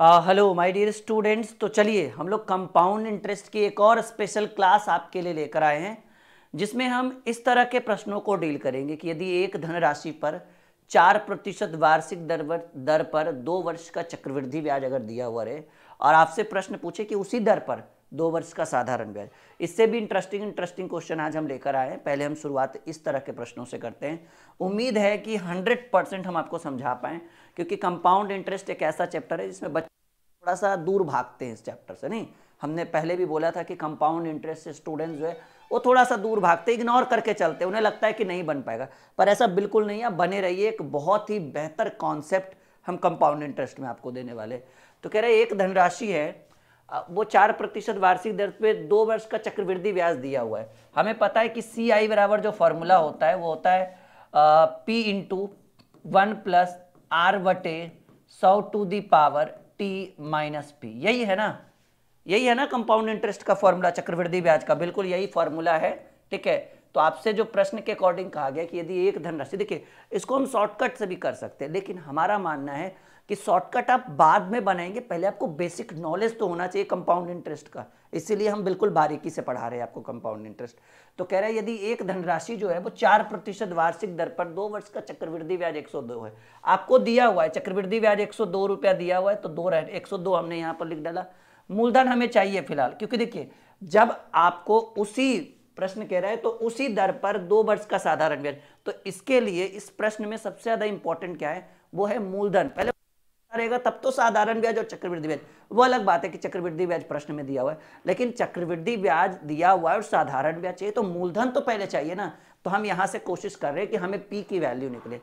Hello my dear students तो चलिए हम लोग कंपाउंड इंटरेस्ट की एक और स्पेशल क्लास आपके लिए लेकर आए हैं जिसमें हम इस तरह के प्रश्नों को डील करेंगे कि यदि एक धनराशि पर चार प्रतिशत वार्षिक दर दर पर दो वर्ष का चक्रवृद्धि ब्याज अगर दिया हुआ रहे और आपसे प्रश्न पूछे कि उसी दर पर दो वर्ष का साधारण ब्याज इससे भी इंटरेस्टिंग इंटरेस्टिंग क्वेश्चन आज हम लेकर आए हैं पहले हम शुरुआत इस तरह के प्रश्नों से करते हैं उम्मीद है कि 100 परसेंट हम आपको समझा पाएं क्योंकि कंपाउंड इंटरेस्ट एक ऐसा चैप्टर है जिसमें बच्चे थोड़ा सा दूर भागते हैं इस चैप्टर से नहीं हमने पहले भी बोला था कि कंपाउंड इंटरेस्ट से स्टूडेंट्स जो है वो थोड़ा सा दूर भागते इग्नोर करके चलते उन्हें लगता है कि नहीं बन पाएगा पर ऐसा बिल्कुल नहीं है बने रहिए एक बहुत ही बेहतर कॉन्सेप्ट हम कंपाउंड इंटरेस्ट में आपको देने वाले तो कह रहे एक धनराशि है वो चार प्रतिशत वार्षिक दर पे दो वर्ष का चक्रवृद्धि ब्याज दिया हुआ है हमें पता है कि सी आई बराबर जो फॉर्मूला होता है वो होता है P into one plus R वटे सौ to the power T minus P यही है ना यही है ना कंपाउंड इंटरेस्ट का फॉर्मूला चक्रवृद्धि ब्याज का बिल्कुल यही फॉर्मूला है ठीक है तो आपसे जो प्रश्न के अकॉर्डिंग कहा गया कि यदि एक धनराशि देखिए इसको हम शॉर्टकट से भी कर सकते हैं लेकिन हमारा मानना है कि शॉर्टकट आप बाद में बनाएंगे पहले आपको बेसिक नॉलेज तो होना चाहिए कंपाउंड इंटरेस्ट का इसीलिए हम बिल्कुल बारीकी से पढ़ा रहे हैं आपको कंपाउंड इंटरेस्ट तो कह रहा है यदि एक धनराशि जो है वो चार प्रतिशत वार्षिक दर पर दो वर्ष का चक्रवृद्धि ब्याज एक है आपको दिया हुआ है चक्रवृद्धि ब्याज एक रुपया दिया हुआ है तो दो रह हमने यहाँ पर लिख डाला मूलधन हमें चाहिए फिलहाल क्योंकि देखिए जब आपको उसी प्रश्न कह रहा है तो उसी दर पर दो वर्ष का साधारण ब्याज तो इसके लिए इस प्रश्न में सबसे ज्यादा इंपॉर्टेंट क्या है वो है मूलधन पहले रहेगा तब तो साधारण ब्याज और चक्रवृद्धि ब्याज वो अलग बात है कि चक्रवृद्धि ब्याज प्रश्न में दिया हुआ है लेकिन चक्रवृद्धि ब्याज दिया हुआ है और साधारण ब्याज चाहिए तो मूलधन तो पहले चाहिए ना तो हम यहाँ से कोशिश कर रहे हैं कि हमें पी की वैल्यू निकले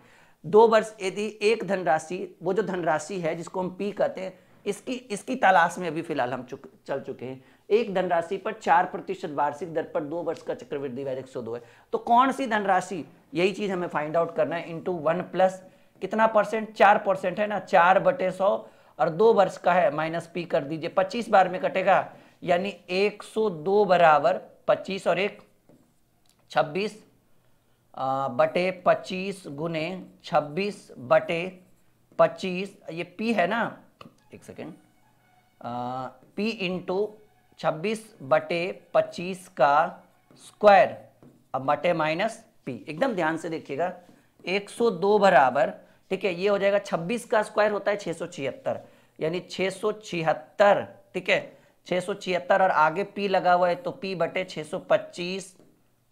दो वर्ष यदि एक धनराशि वो जो धनराशि है जिसको हम पी कहते हैं इसकी इसकी तलाश में अभी फिलहाल हम चुक चल चुके हैं एक धनराशि पर चार प्रतिशत वार्षिक दर पर दो वर्ष का चक्रवृद्धि ब्याज एक सौ दो है तो कौन सी धनराशि यही चीज हमें फाइंड आउट करना है इंटू वन प्लस कितना परसेंट चार परसेंट है ना चार बटे सौ और दो वर्ष का है माइनस पी कर दीजिए पच्चीस बार में कटेगा यानी एक सौ दो बराबर पच्चीस और एक छब्बीस बटे पच्चीस गुने छब्बीस बटे पच्चीस ये पी है ना एक सेकेंड पी इंटू छब्बीस बटे पच्चीस का स्क्वायर अब बटे माइनस पी एकदम ध्यान से देखिएगा 102 बराबर ठीक है ये हो जाएगा छब्बीस का स्क्वायर होता है छिहत्तर यानी छिहत्तर ठीक है छिहत्तर और आगे पी लगा हुआ है तो पी बटे छः सौ पच्चीस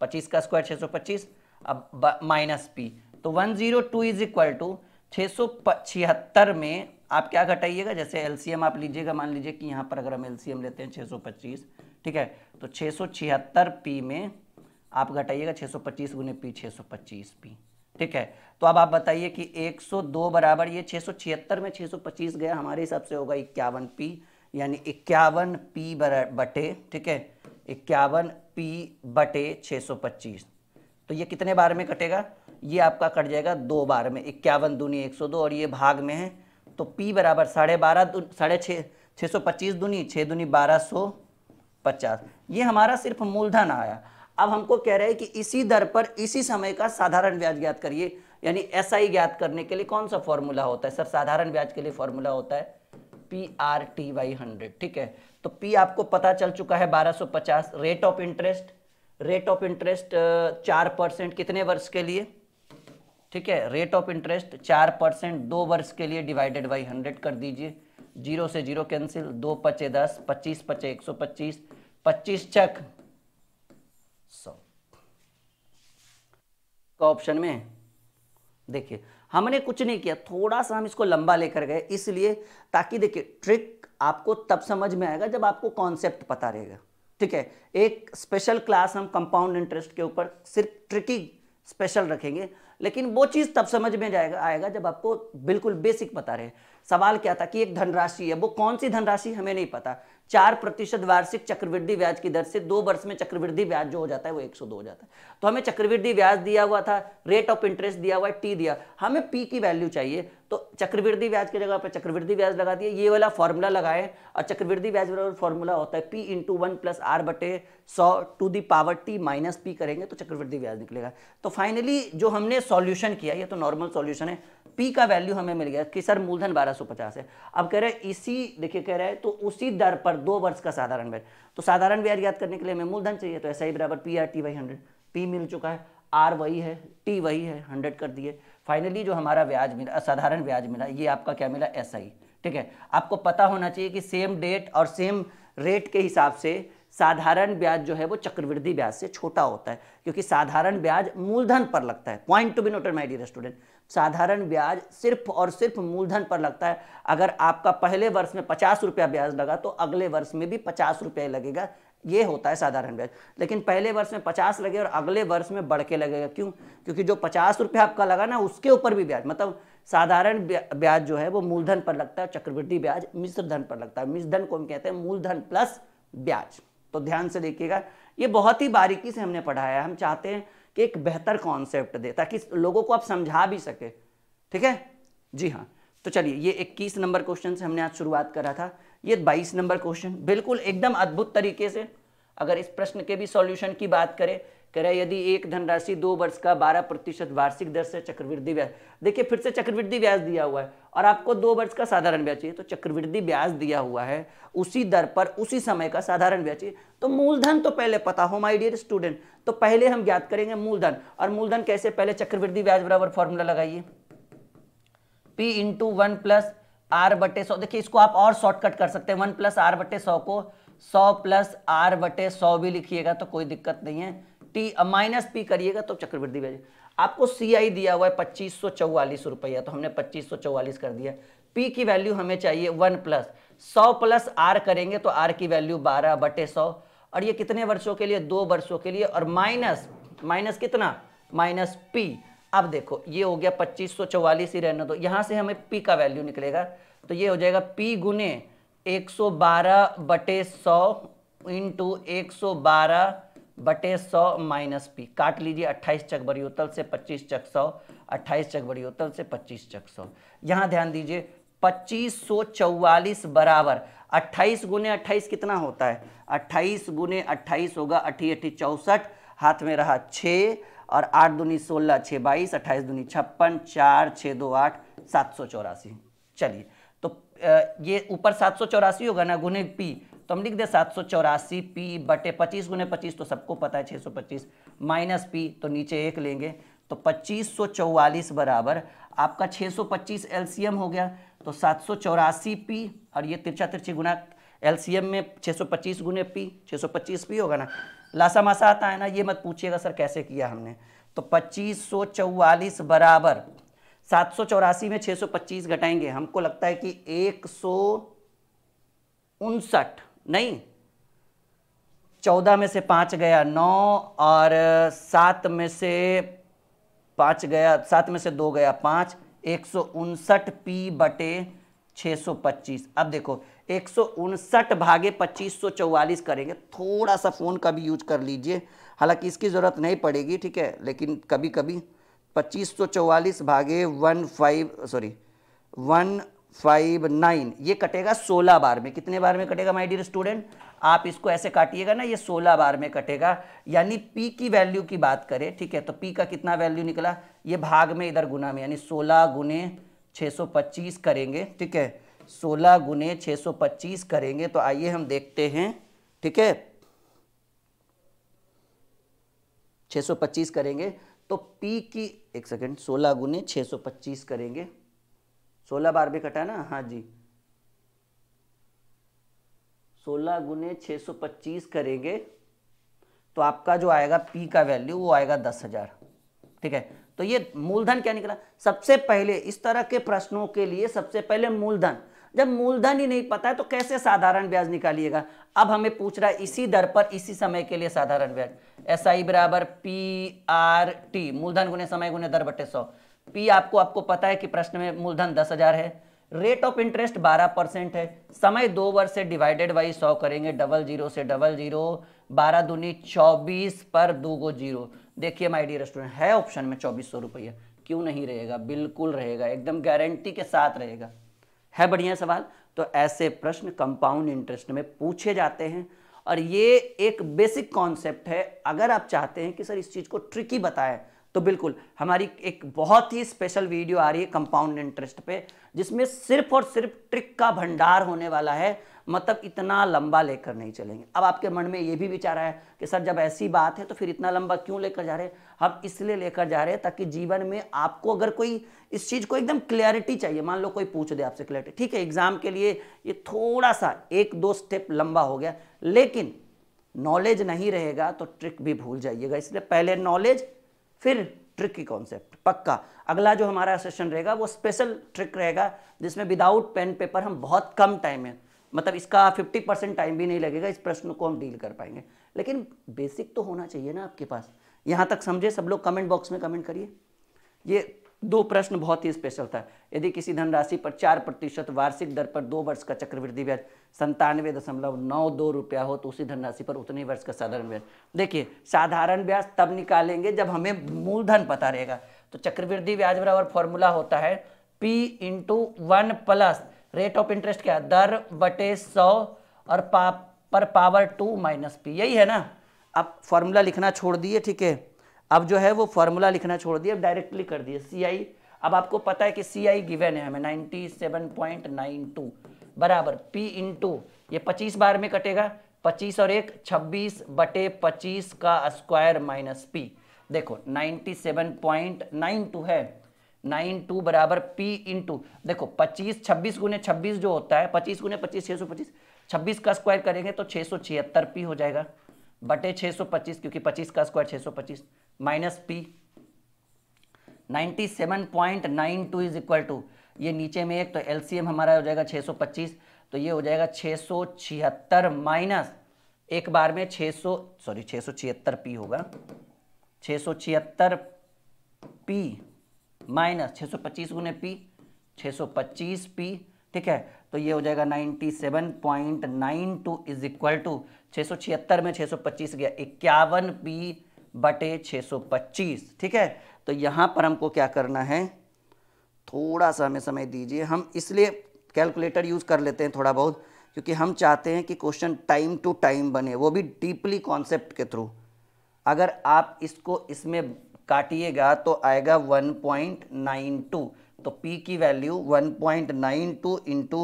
पच्चीस का स्क्वायर छह सौ पच्चीस अब माइनस पी तो one zero two is equal to छः सौ छिहत्तर में आप क्या घटाइएगा जैसे एलसीएम आप लीजिएगा मान लीजिए कि यहां पर अगर हम एलसीएम लेते हैं 625 ठीक है तो छिहत्तर पी में आप घटाइएगा 625 सौ पच्चीस गुने पी पच्चीस पी ठीक है तो अब आप बताइए कि 102 बराबर ये 676 में 625 गया हमारे हिसाब से होगा इक्यावन पी यानी इक्यावन पी बटे ठीक है इक्यावन पी बटे 625 तो ये कितने बार में कटेगा ये आपका कट जाएगा दो बार में इक्यावन दूनी 102 और ये भाग में है तो पी बराबर साढ़े बारह साढ़े छः छः सौ पच्चीस दूनी छः दूनी बारह सौ पचास ये हमारा सिर्फ मूलधन आया अब हमको कह रहे हैं कि इसी दर पर इसी समय का साधारण ब्याज ज्ञात करिए यानी ऐसा ही ज्ञात करने के लिए कौन सा फॉर्मूला होता है सर साधारण ब्याज के लिए फॉर्मूला होता है P R T by hundred ठीक है तो पी आपको पता चल चुका है 1250 rate of interest rate of interest चार परसेंट कितने वर्ष के लिए ठीक है रेट ऑफ इंटरेस्ट चार परसेंट दो वर्ष के लिए डिवाइडेड बाई हंड्रेड कर दीजिए जीरो से जीरो कैंसिल दो पचे दस पच्चीस पचे एक सौ पच्चीस पच्चीस चक सौ का ऑप्शन में देखिए हमने कुछ नहीं किया थोड़ा सा हम इसको लंबा लेकर गए इसलिए ताकि देखिए ट्रिक आपको तब समझ में आएगा जब आपको कॉन्सेप्ट पता रहेगा ठीक है एक स्पेशल क्लास हम कंपाउंड इंटरेस्ट के ऊपर सिर्फ ट्रिकी स्पेशल रखेंगे लेकिन वो चीज़ तब समझ में जाएगा आएगा जब आपको बिल्कुल बेसिक पता रहे सवाल क्या था कि एक धनराशि है वो कौन सी धनराशि हमें नहीं पता चार प्रतिशत वार्षिक चक्रवृद्धि ब्याज की दर से दो वर्ष में चक्रवृद्धि ब्याज जो हो जाता है वो 102 हो जाता है तो हमें चक्रवृद्धि ब्याज दिया हुआ था रेट ऑफ इंटरेस्ट दिया हुआ है टी दिया हमें पी की वैल्यू चाहिए तो चक्रवृद्धि ब्याज की जगह पर चक्रवृद्धि ब्याज लगा दिए ये वाला फॉर्मूला लगाए और चक्रवृद्धि ब्याज वाला फॉर्मूला होता है P into one plus R बटे सौ to the power T minus P करेंगे तो चक्रवृद्धि ब्याज निकलेगा तो फाइनली जो हमने सॉल्यूशन किया ये तो नॉर्मल सॉल्यूशन है पी का वैल्यू हमें मिल गया कि सर मूलधन बारह पचास है अब कह रहे हैं इसी देखिए कह रहे हैं तो उसी दर पर दो वर्ष का साधारण ब्याज तो साधारण ब्याज याद करने के लिए हमें मूलधन चाहिए तो ऐसा ही बराबर P R T by hundred P मिल चुका है आर वही है टी वही है हंड्रेड कर दिए फाइनली जो हमारा ब्याज मिला असाधारण ब्याज मिला ये आपका क्या मिला एस SI, ठीक है आपको पता होना चाहिए कि सेम डेट और सेम रेट के हिसाब से साधारण ब्याज जो है वो चक्रवृद्धि ब्याज से छोटा होता है क्योंकि साधारण ब्याज मूलधन पर लगता है point to be noted my dear student साधारण ब्याज सिर्फ और सिर्फ मूलधन पर लगता है अगर आपका पहले वर्ष में पचास रुपया ब्याज लगा तो अगले वर्ष में भी पचास रुपया लगेगा ये होता है साधारण ब्याज लेकिन पहले वर्ष में पचास लगे और अगले वर्ष में बढ़ के लगेगा क्यों क्योंकि जो पचास रुपये आपका लगा ना उसके ऊपर भी ब्याज मतलब साधारण ब्याज जो है वो मूलधन पर लगता है चक्रवृद्धि ब्याज मिश्र धन पर लगता है मिश्रधन को हम कहते हैं मूलधन प्लस ब्याज तो ध्यान से देखिएगा ये बहुत ही बारीकी से हमने पढ़ाया है हम चाहते हैं कि एक बेहतर कॉन्सेप्ट दे ताकि लोगों को आप समझा भी सके ठीक है जी हाँ तो चलिए ये इक्कीस नंबर क्वेश्चन से हमने आज शुरुआत करा था ये 22 नंबर क्वेश्चन बिल्कुल एकदम अद्भुत तरीके से अगर इस प्रश्न के भी सॉल्यूशन की बात करें कह यदि एक धनराशि दो वर्ष का बारह प्रतिशत वार्षिक दर से चक्रवृद्धि ब्याज देखिए फिर से चक्रवृद्धि ब्याज दिया हुआ है और आपको दो वर्ष का साधारण ब्याज चाहिए तो चक्रवृद्धि ब्याज दिया हुआ है उसी दर पर उसी समय का साधारण ब्याज चाहिए तो मूलधन तो पहले पता हो माई डियर स्टूडेंट तो पहले हम ज्ञात करेंगे मूलधन और मूलधन कैसे पहले चक्रवृद्धि ब्याज बराबर फॉर्मूला लगाइए P into one plus R बटे सौ देखिए इसको आप और शॉर्टकट कर सकते हैं वन प्लस आर बटे सौ को सौ प्लस आर बटे सौ भी लिखिएगा तो कोई दिक्कत नहीं है टी माइनस पी करिएगा तो चक्रवृद्धि ब्याज आपको सी आई दिया हुआ है पच्चीस सौ चौवालीस रुपया तो हमने पच्चीस सौ चौवालीस कर दिया पी की वैल्यू हमें चाहिए वन प्लस सौ प्लस आर करेंगे तो आर की वैल्यू बारह बटे सौ और ये कितने वर्षों के लिए दो वर्षों के लिए और माइनस माइनस कितना माइनस पी अब देखो ये हो गया पच्चीस सौ चौवालीस ही रहने दो यहाँ से हमें पी का वैल्यू निकलेगा तो ये हो जाएगा पी गुने एक सौ बारह बटे सौ इंटू एक सौ बारह बटे सौ माइनस पी काट लीजिए अट्ठाईस चक बड़ी उतल से पच्चीस चक सौ अट्ठाईस चक बड़ी उतल से पच्चीस चक सौ यहाँ ध्यान दीजिए पच्चीस सौ चौवालीस बराबर अट्ठाईस गुने अट्ठाईस कितना होता है अट्ठाईस गुने अट्ठाईस होगा अठी अट्ठी चौंसठ हाथ में रहा छः और आठ दूनी सोलह छः बाईस अट्ठाईस दूनी छप्पन चार छः दो आठ सात सौ चौरासी चलिए तो ये ऊपर सात सौ चौरासी होगा ना गुने पी तो हम लिख दे सात सौ चौरासी पी बटे पच्चीस गुने पच्चीस तो सबको पता है छः सौ पच्चीस माइनस पी तो नीचे एक लेंगे तो पच्चीस सौ चौवालीस बराबर आपका छः सौ पच्चीस एल सी एम हो गया तो सात सौ चौरासी पी और ये तिरछा तिरछी गुना एलसीएम में छः सौ पच्चीस गुने पी छः सौ पच्चीस पी होगा ना लासा मासा आता है ना ये मत पूछिएगा सर कैसे किया हमने तो पच्चीस सौ चौवालीस बराबर सात सौ चौरासी में छह सौ पच्चीस घटाएंगे हमको लगता है कि एक सौ उनसठ नहीं चौदह में से पाँच गया नौ और सात में से पाँच गया सात में से दो गया पाँच एक सौ उनसठ पी बटे 625 अब देखो एक भागे पच्चीस करेंगे थोड़ा सा फ़ोन का भी यूज कर लीजिए हालांकि इसकी ज़रूरत नहीं पड़ेगी ठीक है लेकिन कभी कभी 2544 भागे 15 सॉरी 159 ये कटेगा 16 बार में कितने बार में कटेगा माय डियर स्टूडेंट आप इसको ऐसे काटिएगा ना ये 16 बार में कटेगा यानी पी की वैल्यू की बात करें ठीक है तो पी का कितना वैल्यू निकला ये भाग में इधर गुना में यानी सोलह गुने 625 करेंगे ठीक है 16 गुने 625 करेंगे तो आइए हम देखते हैं ठीक है 625 करेंगे तो P की एक सेकेंड 16 गुने 625 करेंगे 16 बार भी कटा ना हाँ जी 16 गुने 625 करेंगे तो आपका जो आएगा P का वैल्यू वो आएगा दस हज़ार ठीक है तो ये मूलधन क्या निकला सबसे पहले इस तरह के प्रश्नों के लिए सबसे पहले मूलधन जब मूलधन ही नहीं पता है तो कैसे साधारण ब्याज निकालिएगा अब हमें पूछ रहा है इसी दर पर इसी समय के लिए साधारण ब्याज एस आई बराबर पी आर टी मूलधन गुने समय गुने दर बटे सौ पी आपको आपको पता है कि प्रश्न में मूलधन दस हजार है रेट ऑफ इंटरेस्ट बारह परसेंट है समय दो वर्ष से डिवाइडेड बाई सौ करेंगे डबल जीरो से डबल जीरो बारह दूनी चौबीस पर दो गो जीरो देखिए माई डियर स्टूडेंट है ऑप्शन में चौबीस सौ रुपया क्यों नहीं रहेगा बिल्कुल रहेगा एकदम गारंटी के साथ रहेगा है बढ़िया सवाल तो ऐसे प्रश्न कंपाउंड इंटरेस्ट में पूछे जाते हैं और ये एक बेसिक कॉन्सेप्ट है अगर आप चाहते हैं कि सर इस चीज़ को ट्रिकी बताएं तो बिल्कुल हमारी एक बहुत ही स्पेशल वीडियो आ रही है कंपाउंड इंटरेस्ट पे जिसमें सिर्फ और सिर्फ ट्रिक का भंडार होने वाला है मतलब इतना लंबा लेकर नहीं चलेंगे अब आपके मन में ये भी विचार आया कि सर जब ऐसी बात है तो फिर इतना लंबा क्यों लेकर जा रहे हैं हम इसलिए लेकर जा रहे हैं ताकि जीवन में आपको अगर कोई इस चीज़ को एकदम क्लैरिटी चाहिए मान लो कोई पूछ दे आपसे क्लैरिटी ठीक है एग्जाम के लिए ये थोड़ा सा एक दो स्टेप लंबा हो गया लेकिन नॉलेज नहीं रहेगा तो ट्रिक भी भूल जाइएगा इसलिए पहले नॉलेज फिर ट्रिक की कॉन्सेप्ट पक्का अगला जो हमारा सेशन रहेगा वो स्पेशल ट्रिक रहेगा जिसमें विदाउट पेन पेपर हम बहुत कम टाइम में मतलब इसका फिफ्टी परसेंट टाइम भी नहीं लगेगा इस प्रश्न को हम डील कर पाएंगे लेकिन बेसिक तो होना चाहिए ना आपके पास यहाँ तक समझे सब लोग कमेंट बॉक्स में कमेंट करिए ये दो प्रश्न बहुत ही स्पेशल था यदि किसी धनराशि पर चार प्रतिशत वार्षिक दर पर दो वर्ष का चक्रवृद्धि ब्याज संतानवे दशमलव नौ दो रुपया हो तो उसी धनराशि पर उतने वर्ष का साधारण ब्याज देखिए साधारण ब्याज तब निकालेंगे जब हमें मूलधन पता रहेगा तो चक्रवृद्धि ब्याज बराबर फॉर्मूला होता है P into one plus rate of interest क्या दर बटे सौ और पा पर पावर टू माइनस पी यही है ना अब फॉर्मूला लिखना छोड़ दिए ठीक है अब जो है वो फॉर्मूला लिखना छोड़ दिए अब डायरेक्टली कर दिए सी आई अब आपको पता है कि सी आई गिवेन है हमें ninety seven point nine two बराबर पी इन टू ये पच्चीस बार में कटेगा पच्चीस और एक छब्बीस बटे पच्चीस का स्क्वायर माइनस पी देखो ninety seven point nine two है नाइन टू बराबर पी इन टू देखो पच्चीस छब्बीस गुने छब्बीस जो होता है पच्चीस गुने पच्चीस छः सौ पच्चीस छब्बीस का स्क्वायर करेंगे तो छः सौ छिहत्तर पी हो जाएगा बटे छः सौ पच्चीस क्योंकि पच्चीस का स्क्वायर छः सौ पच्चीस minus P ninety seven point nine two is equal to ये नीचे में एक तो एलसीएम हमारा हो जाएगा छः सौ पच्चीस तो ये हो जाएगा छः सौ छिहत्तर माइनस एक बार में छः सौ सॉरी छः सौ छिहत्तर पी होगा छः सौ छिहत्तर पी माइनस छः सौ पच्चीस गुने पी छः सौ पच्चीस पी ठीक है तो ये हो जाएगा ninety seven point nine two is equal to छः सौ छिहत्तर में छः सौ पच्चीस गया इक्यावन पी बटे छः सौ पच्चीस ठीक है तो यहाँ पर हमको क्या करना है थोड़ा सा हमें समय दीजिए हम इसलिए कैलकुलेटर यूज़ कर लेते हैं थोड़ा बहुत क्योंकि हम चाहते हैं कि क्वेश्चन टाइम टू टाइम बने वो भी डीपली कॉन्सेप्ट के थ्रू अगर आप इसको इसमें काटिएगा तो आएगा 1.92 तो P की वैल्यू 1.92 point nine two into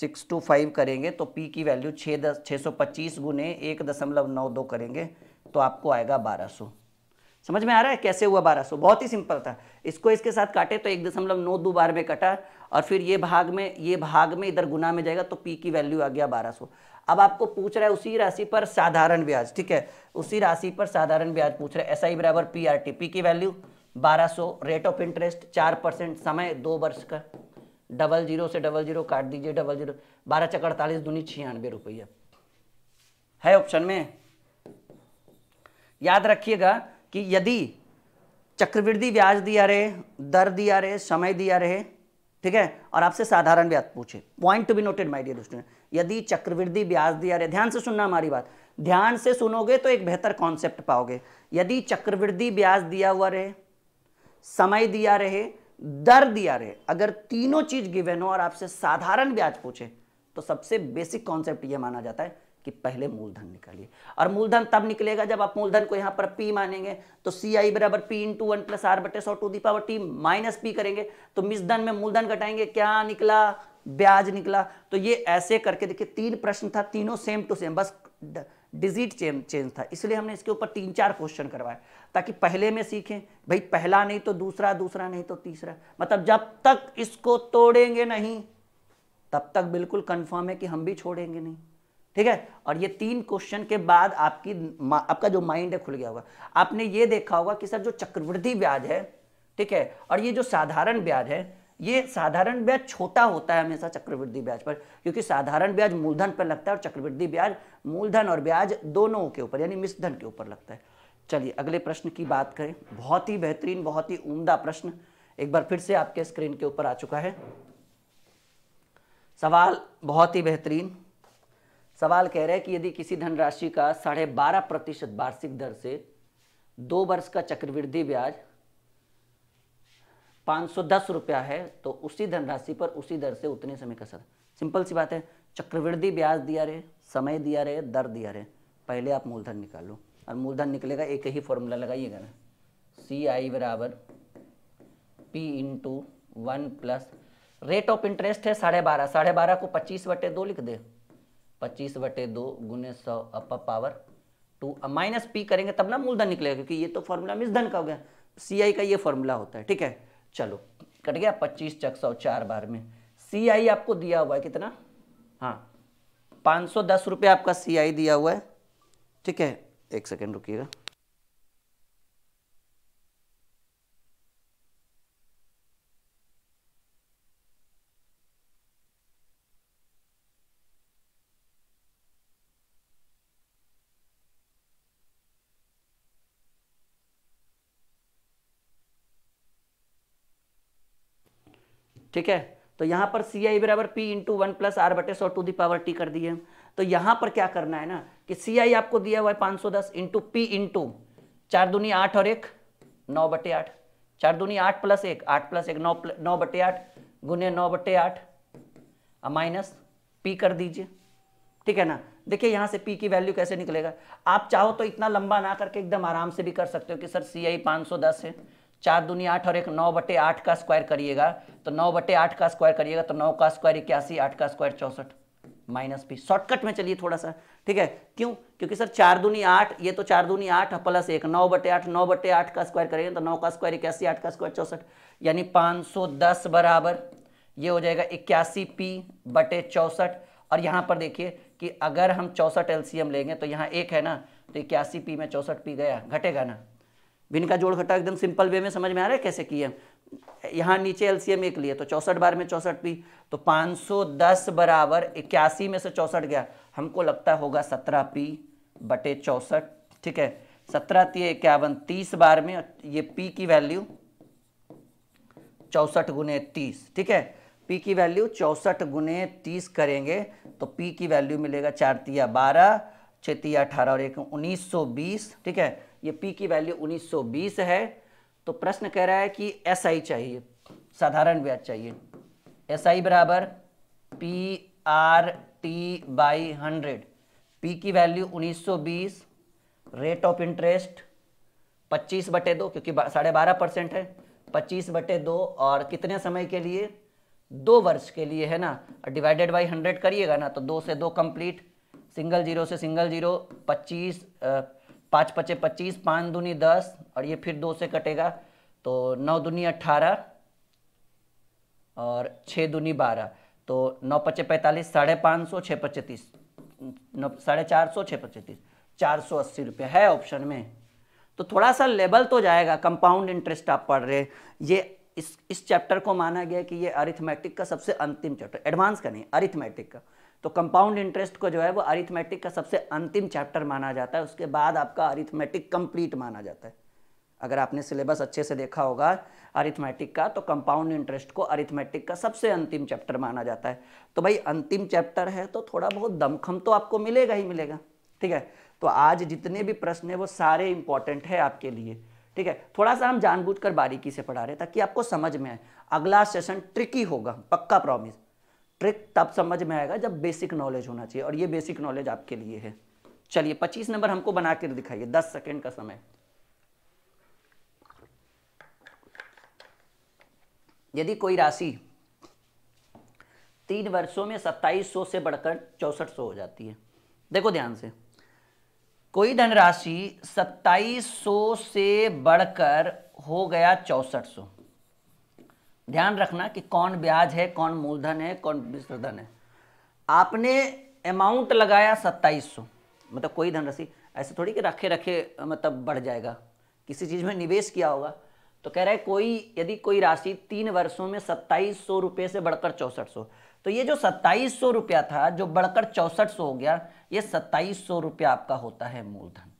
six two five करेंगे तो P की वैल्यू छः दस छः सौ पच्चीस गुने एक दशमलव नौ दो करेंगे तो आपको आएगा बारह सौ समझ में आ रहा है कैसे हुआ बारह सौ बहुत ही सिंपल था इसको इसके साथ काटे तो एक दशमलव नौ दो बार में कटा और फिर ये भाग में ये भाग में इधर गुना में जाएगा तो पी की वैल्यू आ गया बारह सौ अब आपको पूछ रहा है उसी राशि पर साधारण ब्याज ठीक है उसी राशि पर साधारण ब्याज पूछ रहे एस आई बराबर पी आर टी पी की वैल्यू बारह सौ रेट ऑफ इंटरेस्ट चार परसेंट समय दो वर्ष का डबल जीरो से डबल जीरो काट दीजिए डबल जीरो बारह चक अड़तालीस दूनी छियानवे रुपये है ऑप्शन में याद रखिएगा कि यदि चक्रवृद्धि ब्याज दिया रहे दर दिया रहे समय दिया रहे ठीक है और आपसे साधारण ब्याज पूछे point to be noted my dear student यदि चक्रवृद्धि ब्याज दिया रहे ध्यान से सुनना हमारी बात ध्यान से सुनोगे तो एक बेहतर कॉन्सेप्ट पाओगे यदि चक्रवृद्धि ब्याज दिया हुआ रहे समय दिया रहे दर दिया रहे अगर तीनों चीज गिवेन हो और आपसे साधारण ब्याज पूछे तो सबसे बेसिक कॉन्सेप्ट यह माना जाता है कि पहले मूलधन निकालिए और मूलधन तब निकलेगा जब आप मूलधन को यहां पर P मानेंगे तो सी आई बराबर P into one plus R बटे सो to the power T minus P करेंगे तो मिसधन में मूलधन घटाएंगे क्या निकला ब्याज निकला तो ये ऐसे करके देखिए तीन प्रश्न था तीनों सेम टू सेम बस डिजिट चेंज था इसलिए हमने इसके ऊपर तीन चार क्वेश्चन करवाए ताकि पहले में सीखें भाई पहला नहीं तो दूसरा दूसरा नहीं तो तीसरा मतलब जब तक इसको तोड़ेंगे नहीं तब तक बिल्कुल कंफर्म है कि हम भी छोड़ेंगे नहीं ठीक है और ये तीन क्वेश्चन के बाद आपकी आपका जो माइंड है खुल गया होगा आपने ये देखा होगा कि सर जो चक्रवृद्धि ब्याज है ठीक है और ये जो साधारण ब्याज है ये साधारण ब्याज छोटा होता है हमेशा चक्रवृद्धि ब्याज पर क्योंकि साधारण ब्याज मूलधन पर लगता है और चक्रवृद्धि ब्याज मूलधन और ब्याज दोनों के ऊपर यानी मिसधन के ऊपर लगता है चलिए अगले प्रश्न की बात करें बहुत ही बेहतरीन बहुत ही उम्दा प्रश्न एक बार फिर से आपके स्क्रीन के ऊपर आ चुका है सवाल बहुत ही बेहतरीन सवाल कह रहे हैं कि यदि किसी धनराशि का साढ़े बारह प्रतिशत वार्षिक दर से दो वर्ष का चक्रवृद्धि ब्याज पाँच सौ दस रुपया है तो उसी धनराशि पर उसी दर से उतने समय का सर सिंपल सी बात है चक्रवृद्धि ब्याज दिया रहे समय दिया रहे दर दिया रहे पहले आप मूलधन निकालो और मूलधन निकलेगा एक ही फॉर्मूला लगाइएगा ना सी आई बराबर P into one plus rate of interest है साढ़े बारह साढ़े बारह को पच्चीस बटे दो लिख दे पच्चीस बटे दो गुने सौ upper power two minus P करेंगे तब ना मूलधन निकलेगा क्योंकि ये तो फॉर्मूला मिसधन का हो गया सी आई का ये फॉर्मूला होता है ठीक है चलो कट गया पच्चीस चक सौ चार बार में सी आई आपको दिया हुआ है कितना हाँ पाँच सौ दस रुपये आपका सी आई दिया हुआ है ठीक है एक सेकेंड रुकिएगा ठीक है तो यहाँ पर सी आई बराबर P into one plus R बटे सौ टू दी पावर टी कर दिए तो यहाँ पर क्या करना है ना कि सी आई आपको दिया हुआ है पाँच सौ दस इंटू पी इंटू चार दूनी आठ और एक नौ बटे आठ चार दूनी आठ प्लस एक आठ प्लस एक नौ नौ बटे आठ गुने नौ बटे आठ माइनस पी कर दीजिए ठीक है ना देखिए यहाँ से पी की वैल्यू कैसे निकलेगा आप चाहो तो इतना लंबा ना करके एकदम आराम से भी कर सकते हो कि सर सी आई पाँच सौ दस है चार दुनिया आठ और एक नौ बटे आठ का स्क्वायर करिएगा तो नौ बटे आठ का स्क्वायर करिएगा तो नौ का स्क्वायर इक्यासी आठ का स्क्वायर चौसठ माइनस भी शॉर्टकट में चलिए थोड़ा सा ठीक है क्यों क्योंकि सर चार दूनी आठ ये तो चार दूनी आठ प्लस एक नौ बटे आठ नौ बटे आठ का स्क्वायर करेंगे तो नौ का स्क्वायर इक्यासी आठ का स्क्वायर चौसठ यानी पाँच सौ दस बराबर ये हो जाएगा इक्यासी पी बटे चौसठ और यहाँ पर देखिए कि अगर हम चौसठ एलसीएम लेंगे तो यहाँ एक है ना तो इक्यासी पी में चौसठ पी गया घटेगा ना बिन का जोड़ घटा एकदम सिंपल वे में समझ में आ रहा है कैसे किए यहाँ नीचे एलसीएम एक लिए तो चौसठ बार में चौसठ पी तो 510 बराबर इक्यासी में से चौसठ गया हमको लगता होगा सत्रह पी बटे चौसठ ठीक है सत्रह ती इक्यावन तीस बार में ये पी की वैल्यू चौसठ गुने तीस ठीक है पी की वैल्यू चौसठ गुने तीस करेंगे तो पी की वैल्यू मिलेगा चार तिया बारह छतिया अठारह और एक उन्नीस सौ बीस ठीक है ये पी की वैल्यू 1920 है तो प्रश्न कह रहा है कि एस SI चाहिए साधारण ब्याज चाहिए एस SI बराबर P R T by hundred P की वैल्यू 1920 रेट ऑफ इंटरेस्ट 25 बटे दो क्योंकि साढ़े बारह परसेंट है 25 बटे दो और कितने समय के लिए दो वर्ष के लिए है ना डिवाइडेड बाई हंड्रेड करिएगा ना तो दो से दो कंप्लीट सिंगल जीरो से सिंगल जीरो पच्चीस पाँच पचे पच्चीस पाँच दूनी दस और ये फिर दो से कटेगा तो नौ दूनी अट्ठारह और छः दूनी बारह तो नौ पचे पैंतालीस साढ़े पाँच सौ छः पचे तीस नौ साढ़े चार सौ छः पचे तीस चार सौ अस्सी रुपये है ऑप्शन में तो थोड़ा सा लेवल तो जाएगा कंपाउंड इंटरेस्ट आप पढ़ रहे ये इस इस चैप्टर को माना गया कि ये अरिथमेटिक का सबसे अंतिम चैप्टर एडवांस का नहीं अरिथमेटिक का तो कंपाउंड इंटरेस्ट को जो है वो अरिथमेटिक का सबसे अंतिम चैप्टर माना जाता है उसके बाद आपका अरिथमेटिक कंप्लीट माना जाता है अगर आपने सिलेबस अच्छे से देखा होगा अरिथमेटिक का तो कंपाउंड इंटरेस्ट को अरिथमेटिक का सबसे अंतिम चैप्टर माना जाता है तो भाई अंतिम चैप्टर है तो थोड़ा बहुत दमखम तो आपको मिलेगा ही मिलेगा ठीक है तो आज जितने भी प्रश्न है वो सारे इंपॉर्टेंट है आपके लिए ठीक है थोड़ा सा हम जानबूझकर बारीकी से पढ़ा रहे ताकि आपको समझ में आए अगला सेशन ट्रिकी होगा पक्का प्रॉमिस ट्रिक तब समझ में आएगा जब बेसिक नॉलेज होना चाहिए और ये बेसिक नॉलेज आपके लिए है चलिए पच्चीस नंबर हमको बना दिखाइए दस सेकेंड का समय यदि कोई राशि तीन वर्षों में सत्ताईस सौ से बढ़कर चौसठ सौ हो जाती है देखो ध्यान से कोई धनराशि सत्ताईस सौ से बढ़कर हो गया चौसठ सौ ध्यान रखना कि कौन ब्याज है कौन मूलधन है कौन विश्वधन है आपने अमाउंट लगाया सत्ताईस सौ मतलब कोई धनराशि ऐसे थोड़ी कि रखे रखे मतलब बढ़ जाएगा किसी चीज़ में निवेश किया होगा तो कह रहा है कोई यदि कोई राशि तीन वर्षों में सत्ताईस सौ रुपये से बढ़कर चौंसठ सौ तो ये जो सत्ताईस सौ रुपया था जो बढ़कर चौंसठ सौ हो गया ये सत्ताईस सौ रुपया आपका होता है मूलधन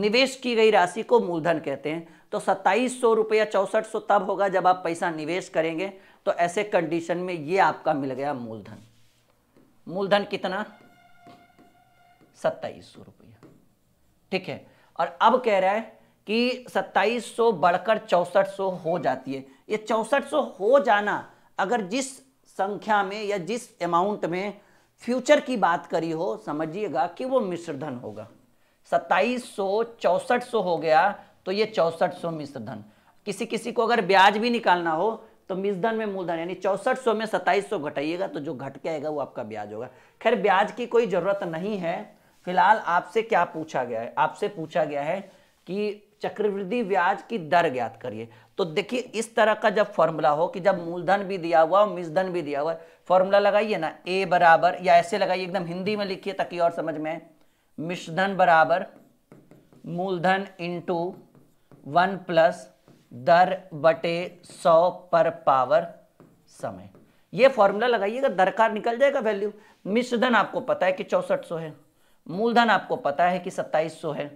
निवेश की गई राशि को मूलधन कहते हैं तो सत्ताईस सौ रुपया चौंसठ सौ तब होगा जब आप पैसा निवेश करेंगे तो ऐसे कंडीशन में ये आपका मिल गया मूलधन मूलधन कितना सत्ताईस सौ रुपया ठीक है और अब कह रहा है कि सत्ताईस सौ बढ़कर चौंसठ सौ हो जाती है ये चौंसठ सौ हो जाना अगर जिस संख्या में या जिस अमाउंट में फ्यूचर की बात करी हो समझिएगा कि वो मिश्रधन होगा सत्ताईस सौ चौसठ सौ हो गया तो ये चौसठ सौ मिश्र धन किसी किसी को अगर ब्याज भी निकालना हो तो मिश्रधन में मूलधन यानी चौसठ सौ में सत्ताईस सौ घटाइएगा तो जो घट के आएगा वो आपका ब्याज होगा खैर ब्याज की कोई ज़रूरत नहीं है फिलहाल आपसे क्या पूछा गया है आपसे पूछा गया है कि चक्रवृद्धि ब्याज की दर ज्ञात करिए तो देखिए इस तरह का जब फॉर्मूला हो कि जब मूलधन भी दिया हुआ और मिसधन भी दिया हुआ फॉर्मूला लगाइए ना ए बराबर या ऐसे लगाइए एकदम हिंदी में लिखिए ताकि और समझ में आए मिश्रधन बराबर मूलधन इंटू वन प्लस दर बटे सौ पर पावर समय ये फॉर्मूला लगाइएगा दर का निकल जाएगा वैल्यू मिश्रधन आपको पता है कि चौसठ सौ है मूलधन आपको पता है कि सत्ताईस सौ है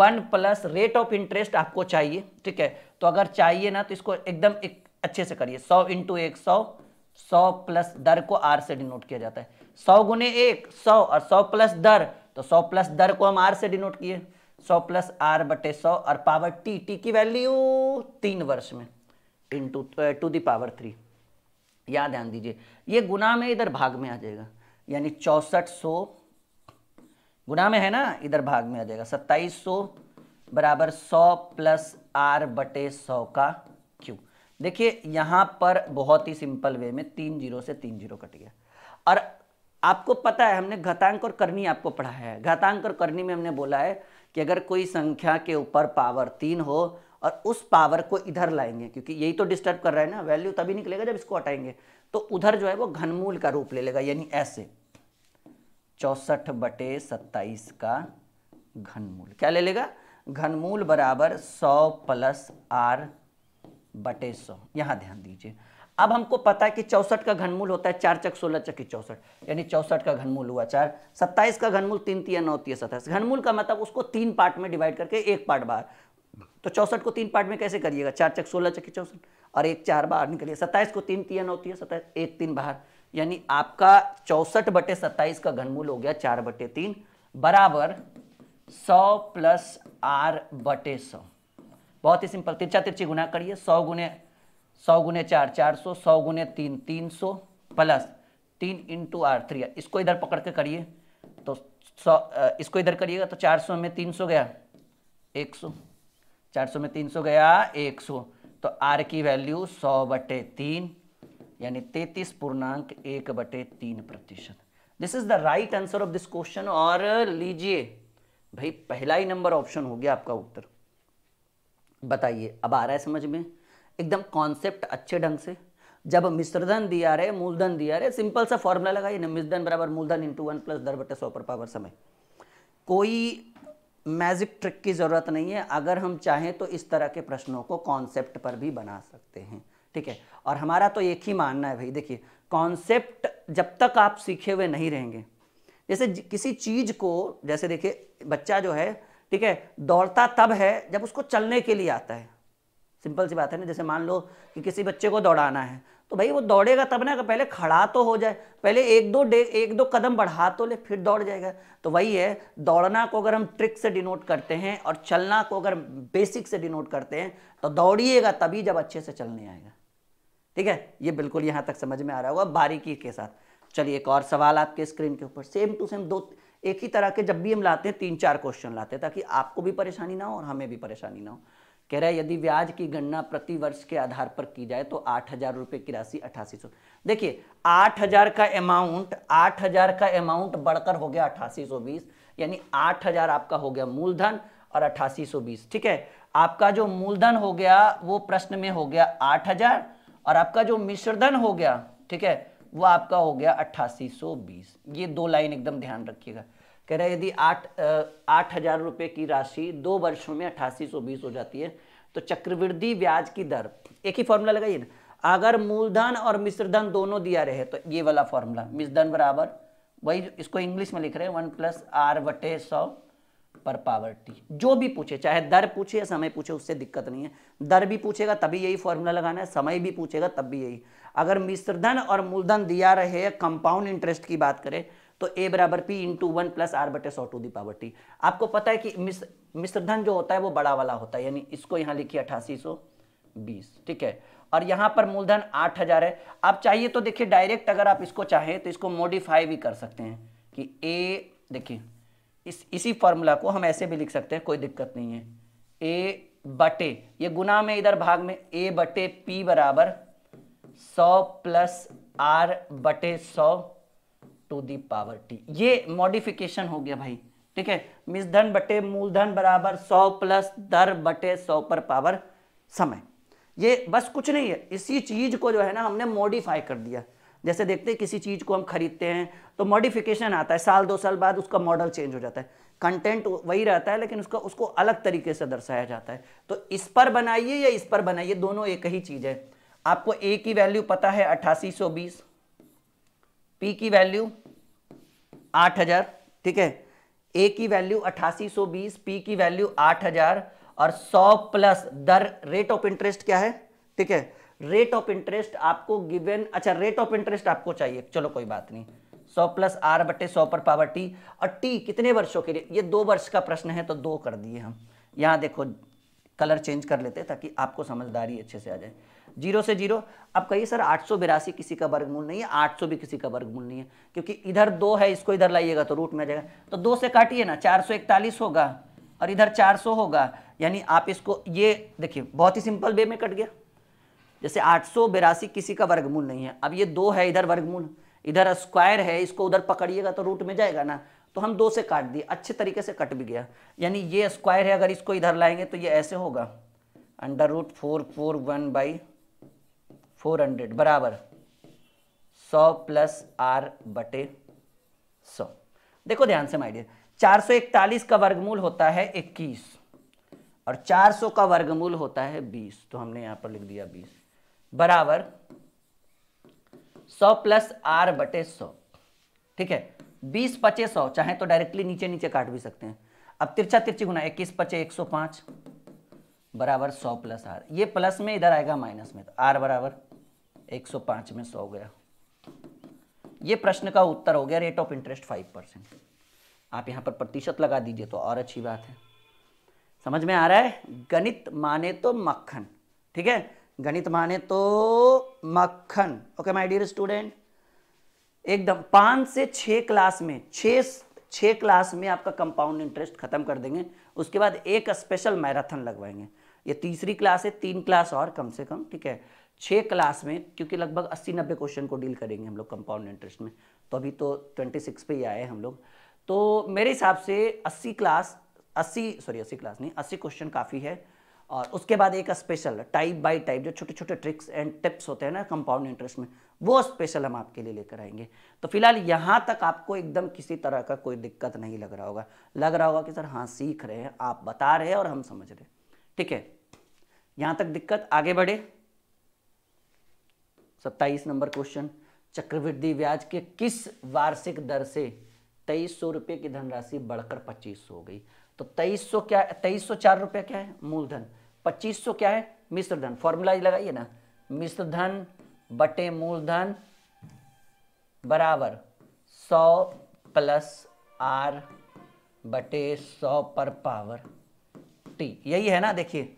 one plus rate of interest आपको चाहिए ठीक है तो अगर चाहिए ना तो इसको एकदम एक अच्छे से करिए सौ इंटू एक सौ सौ प्लस दर को आर से डिनोट किया जाता है सौ गुने एक सौ और सौ प्लस दर तो सौ प्लस दर को हम आर से डिनोट किए सौ प्लस आर बटे सौ और पावर टी टी की वैल्यू तीन वर्ष में इंटू टू पावर थ्री याद ध्यान दीजिए ये गुना में इधर भाग में आ जाएगा यानी चौसठ सौ गुना में है ना इधर भाग में आ जाएगा सत्ताईस सौ बराबर सौ प्लस आर बटे सौ का क्यू देखिए यहाँ पर बहुत ही सिंपल वे में तीन जीरो से तीन जीरो कट गया और आपको पता है हमने घातांक और करनी आपको पढ़ाया है घातांक और करनी में हमने बोला है कि अगर कोई संख्या के ऊपर पावर तीन हो और उस पावर को इधर लाएंगे क्योंकि यही तो डिस्टर्ब कर रहा है ना वैल्यू तभी निकलेगा जब इसको हटाएंगे तो उधर जो है वो घनमूल का रूप ले लेगा यानी ऐसे चौसठ बटे सत्ताईस का घनमूल क्या ले लेगा घनमूल बराबर सौ प्लस आर बटे सौ यहां ध्यान दीजिए अब हमको पता है कि चौसठ का घनमूल होता है चार चक सोलह चक्की चौसठ यानी चौसठ का घनमूल हुआ चार सत्ताईस का घनमूल तीन तीन नौ तीस सत्ताईस घनमूल का मतलब उसको तीन पार्ट में डिवाइड करके एक पार्ट बाहर तो चौसठ को तीन पार्ट में कैसे करिएगा चार चक सोलह चक्की चौसठ और एक चार बाहर निकलिए सत्ताईस को तीन तीन नौ तीस सत्ताईस एक तीन बाहर यानी आपका चौसठ बटे सत्ताईस का घनमूल हो गया चार बटे तीन बराबर सौ प्लस आर बटे सौ बहुत ही सिंपल तिरचा तिरछी गुना करिए सौ गुने सौ गुने चार चार सौ सौ गुने तीन तीन सौ प्लस तीन इंटू आर थ्री इसको इधर पकड़ के करिए तो सौ इसको इधर करिएगा तो चार सौ में तीन सौ गया एक सौ चार सौ में तीन सौ गया एक सौ तो आर की वैल्यू सौ बटे तीन यानी तैतीस पूर्णांक एक बटे तीन प्रतिशत this is the right answer of this question और लीजिए भाई पहला ही नंबर ऑप्शन हो गया आपका उत्तर बताइए अब आ रहा है समझ में एकदम कॉन्सेप्ट अच्छे ढंग से जब मिश्रधन दिया रहे मूलधन दिया रहे सिंपल सा फॉर्मूला लगाइए ना मिश्रधन बराबर मूलधन इंटू वन प्लस दर बटे सौ पर पावर समय कोई मैजिक ट्रिक की ज़रूरत नहीं है अगर हम चाहें तो इस तरह के प्रश्नों को कॉन्सेप्ट पर भी बना सकते हैं ठीक है और हमारा तो एक ही मानना है भाई देखिए कॉन्सेप्ट जब तक आप सीखे हुए नहीं रहेंगे जैसे किसी चीज़ को जैसे देखिए बच्चा जो है ठीक है दौड़ता तब है जब उसको चलने के लिए आता है सिंपल सी बात है ना जैसे मान लो कि किसी बच्चे को दौड़ाना है तो भाई वो दौड़ेगा तब ना पहले खड़ा तो हो जाए पहले एक दो डे एक दो कदम बढ़ा तो ले फिर दौड़ जाएगा तो वही है दौड़ना को अगर हम ट्रिक से डिनोट करते हैं और चलना को अगर बेसिक से डिनोट करते हैं तो दौड़िएगा तभी जब अच्छे से चलने आएगा ठीक है ये बिल्कुल यहाँ तक समझ में आ रहा होगा बारीकी के साथ चलिए एक और सवाल आपके स्क्रीन के ऊपर सेम टू सेम दो एक ही तरह के जब भी हम लाते हैं तीन चार क्वेश्चन लाते हैं ताकि आपको भी परेशानी ना हो और हमें भी परेशानी ना हो कह रहा है यदि ब्याज की गणना प्रति वर्ष के आधार पर की जाए तो आठ हजार रुपये की राशि अठासी सौ देखिए आठ हजार का अमाउंट आठ हजार का अमाउंट बढ़कर हो गया अठासी सौ बीस यानी आठ हजार आपका हो गया मूलधन और अठासी सौ बीस ठीक है आपका जो मूलधन हो गया वो प्रश्न में हो गया आठ हजार और आपका जो मिश्रधन हो गया ठीक है वो आपका हो गया अट्ठासी सौ बीस ये दो लाइन एकदम ध्यान रखिएगा कह रहे यदि आठ आठ हजार रुपये की राशि दो वर्षों में अट्ठासी सौ बीस हो जाती है तो चक्रवृद्धि ब्याज की दर एक ही फॉर्मूला लगाइए ना अगर मूलधन और मिश्रधन दोनों दिया रहे तो ये वाला फॉर्मूला मिश्रधन बराबर वही इसको इंग्लिश में लिख रहे हैं वन प्लस आर बटे सौ पर पावर टी जो भी पूछे चाहे दर पूछे या समय पूछे उससे दिक्कत नहीं है दर भी पूछेगा तभी यही फॉर्मूला लगाना है समय भी पूछेगा तब भी यही अगर मिश्रधन और मूलधन दिया रहे कंपाउंड इंटरेस्ट की बात करें तो ए बराबर P into one plus R बटे सो टू दी पावर टी आपको पता है कि मिश्र धन जो होता है वो बड़ा वाला होता है यानी इसको यहाँ लिखिए अठासी सौ बीस ठीक है और यहाँ पर मूलधन आठ हजार है आप चाहिए तो देखिए डायरेक्ट अगर आप इसको चाहें तो इसको मॉडिफाई भी कर सकते हैं कि ए देखिए इस इसी फॉर्मूला को हम ऐसे भी लिख सकते हैं कोई दिक्कत नहीं है ए बटे ये गुना में इधर भाग में ए बटे पी बराबर सौ प्लस आर बटे सौ टू दी पावर टी ये मॉडिफिकेशन हो गया भाई ठीक है मिस धन बटे मूलधन बराबर सौ प्लस दर बटे सौ पर पावर समय ये बस कुछ नहीं है इसी चीज़ को जो है ना हमने मॉडिफाई कर दिया जैसे देखते हैं किसी चीज़ को हम खरीदते हैं तो मॉडिफिकेशन आता है साल दो साल बाद उसका मॉडल चेंज हो जाता है कंटेंट वही रहता है लेकिन उसका उसको अलग तरीके से दर्शाया जाता है तो इस पर बनाइए या इस पर बनाइए दोनों एक ही चीज़ है आपको ए की वैल्यू पता है अट्ठासी सौ बीस पी की वैल्यू आठ हजार ठीक है ए की वैल्यू अट्ठासी सौ बीस पी की वैल्यू आठ हजार और सौ प्लस दर रेट ऑफ इंटरेस्ट क्या है ठीक है रेट ऑफ इंटरेस्ट आपको गिवन अच्छा रेट ऑफ इंटरेस्ट आपको चाहिए चलो कोई बात नहीं सौ प्लस आर बटे सौ पर पावर टी और टी कितने वर्षों के लिए ये दो वर्ष का प्रश्न है तो दो कर दिए हम यहां देखो कलर चेंज कर लेते ताकि आपको समझदारी अच्छे से आ जाए जीरो से जीरो अब कहिए सर आठ किसी का वर्गमूल नहीं है आठ भी किसी का वर्गमूल नहीं है क्योंकि इधर दो है इसको इधर लाइएगा तो रूट में आ जाएगा तो दो से काटिए ना चार होगा और इधर 400 होगा यानी आप इसको ये देखिए बहुत ही सिंपल वे में कट गया जैसे आठ किसी का वर्गमूल नहीं है अब ये दो है इधर वर्गमूल इधर स्क्वायर है इसको उधर पकड़िएगा तो रूट में जाएगा ना तो हम दो से काट दिए अच्छे तरीके से कट भी गया यानी ये स्क्वायर है अगर इसको इधर लाएंगे तो ये ऐसे होगा under root four four one by four hundred बराबर सौ प्लस आर बटे सौ देखो ध्यान से माइडियर चार सौ इकतालीस का वर्गमूल होता है इक्कीस और चार सौ का वर्गमूल होता है बीस तो हमने यहां पर लिख दिया बीस बराबर सौ प्लस आर बटे सौ ठीक है बीस पचे सौ चाहे तो डायरेक्टली नीचे नीचे काट भी सकते हैं अब तिरछा तिरछी गुना इक्कीस पचे एक सौ पांच बराबर सौ प्लस आर ये प्लस में इधर आएगा माइनस में तो आर बराबर 105 में 100 गया ये प्रश्न का उत्तर हो गया rate of interest five percent आप यहाँ पर प्रतिशत लगा दीजिए तो और अच्छी बात है समझ में आ रहा है गणित माने तो मक्खन ठीक है गणित माने तो मक्खन ओके माय डियर स्टूडेंट एकदम पांच से छ क्लास में छ छः क्लास में आपका कंपाउंड इंटरेस्ट खत्म कर देंगे उसके बाद एक स्पेशल मैराथन लगवाएंगे ये तीसरी क्लास है तीन क्लास और कम से कम ठीक है छः क्लास में क्योंकि लगभग अस्सी नब्बे क्वेश्चन को डील करेंगे हम लोग कंपाउंड इंटरेस्ट में तो अभी तो ट्वेंटी सिक्स पे ही आए हम लोग तो मेरे हिसाब से अस्सी क्लास अस्सी सॉरी अस्सी क्लास नहीं अस्सी क्वेश्चन काफ़ी है और उसके बाद एक स्पेशल टाइप बाई टाइप जो छोटे छोटे ट्रिक्स एंड टिप्स होते हैं ना कंपाउंड इंटरेस्ट में वो स्पेशल हम आपके लिए लेकर आएंगे तो फिलहाल यहाँ तक आपको एकदम किसी तरह का कोई दिक्कत नहीं लग रहा होगा लग रहा होगा कि सर हाँ सीख रहे हैं आप बता रहे हैं और हम समझ रहे हैं ठीक है यहाँ तक दिक्कत आगे बढ़े सत्ताईस नंबर क्वेश्चन चक्रवृद्धि ब्याज के किस वार्षिक दर से तेईस सौ रुपये की धनराशि बढ़कर पच्चीस सौ हो गई तो तेईस सौ क्या तेईस सौ चार रुपये क्या है मूलधन पच्चीस सौ क्या है मिश्र धन फॉर्मूला लगाइए ना मिश्र धन बटे मूलधन बराबर सौ प्लस आर बटे सौ पर पावर टी यही है ना देखिए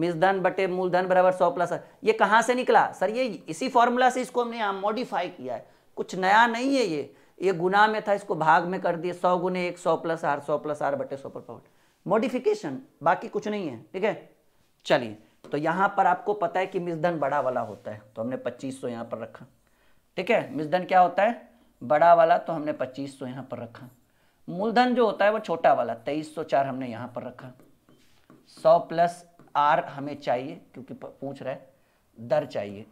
मिसधन बटे मूलधन बराबर सौ प्लस ये कहाँ से निकला सर ये इसी फॉर्मूला से इसको हमने यहाँ मॉडिफाई किया है कुछ नया नहीं है ये ये गुना में था इसको भाग में कर दिया सौ गुने एक सौ प्लस आर सौ प्लस आर बटे सौ पर पावर मॉडिफिकेशन बाकी कुछ नहीं है ठीक है चलिए तो यहाँ पर आपको पता है कि मिसधन बड़ा वाला होता है तो हमने पच्चीस सौ यहाँ पर रखा ठीक है मिसधन क्या होता है बड़ा वाला तो हमने पच्चीस सौ यहाँ पर रखा मूलधन जो होता है वो छोटा वाला तेईस सौ चार हमने यहाँ पर रखा सौ प्लस आर हमें चाहिए क्योंकि पूछ रहा है दर चाहिए